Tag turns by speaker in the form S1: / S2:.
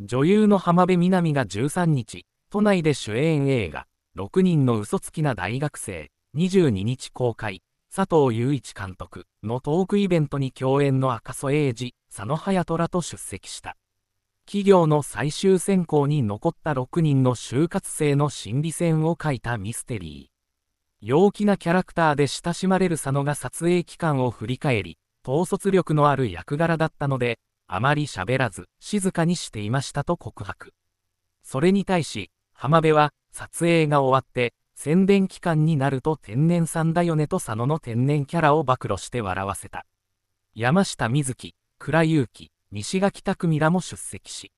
S1: 女優の浜辺美波が13日、都内で主演映画、6人の嘘つきな大学生、22日公開、佐藤雄一監督のトークイベントに共演の赤楚衛二、佐野隼虎と出席した。企業の最終選考に残った6人の就活生の心理戦を書いたミステリー。陽気なキャラクターで親しまれる佐野が撮影期間を振り返り、統率力のある役柄だったので、あまり喋らず、静かにしていましたと告白。それに対し、浜辺は、撮影が終わって、宣伝期間になると天然さんだよねと佐野の天然キャラを暴露して笑わせた。山下美月、倉祐希、西垣匠らも出席し、